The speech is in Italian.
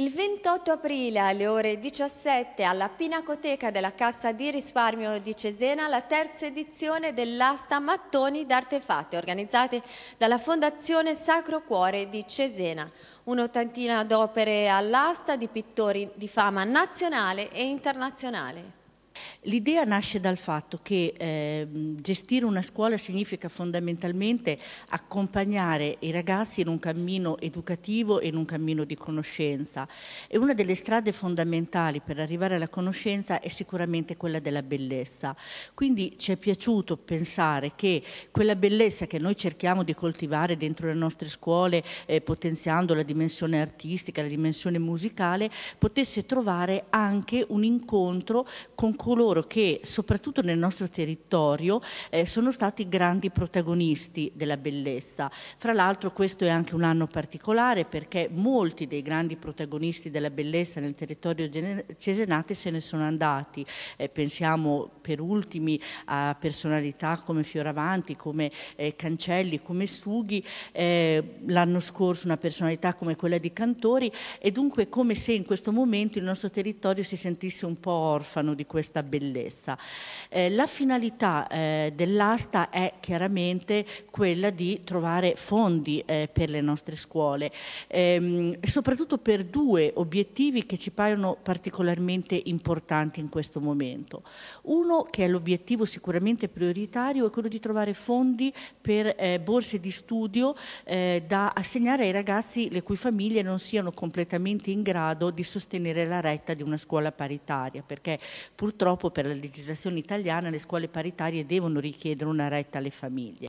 Il 28 aprile alle ore 17 alla Pinacoteca della Cassa di Risparmio di Cesena la terza edizione dell'asta Mattoni d'Artefatti organizzate dalla Fondazione Sacro Cuore di Cesena. Un'ottantina d'opere all'asta di pittori di fama nazionale e internazionale. L'idea nasce dal fatto che eh, gestire una scuola significa fondamentalmente accompagnare i ragazzi in un cammino educativo e in un cammino di conoscenza e una delle strade fondamentali per arrivare alla conoscenza è sicuramente quella della bellezza. Quindi ci è piaciuto pensare che quella bellezza che noi cerchiamo di coltivare dentro le nostre scuole, eh, potenziando la dimensione artistica, la dimensione musicale, potesse trovare anche un incontro con coloro coloro che soprattutto nel nostro territorio eh, sono stati grandi protagonisti della bellezza. Fra l'altro questo è anche un anno particolare perché molti dei grandi protagonisti della bellezza nel territorio cesenate se ne sono andati. Eh, pensiamo per ultimi a personalità come Fioravanti, come eh, Cancelli, come Sughi, eh, l'anno scorso una personalità come quella di Cantori e dunque come se in questo momento il nostro territorio si sentisse un po' orfano di questa bellezza bellezza. Eh, la finalità eh, dell'asta è chiaramente quella di trovare fondi eh, per le nostre scuole, ehm, soprattutto per due obiettivi che ci paiono particolarmente importanti in questo momento. Uno che è l'obiettivo sicuramente prioritario è quello di trovare fondi per eh, borse di studio eh, da assegnare ai ragazzi le cui famiglie non siano completamente in grado di sostenere la retta di una scuola paritaria, perché purtroppo per la legislazione italiana le scuole paritarie devono richiedere una retta alle famiglie.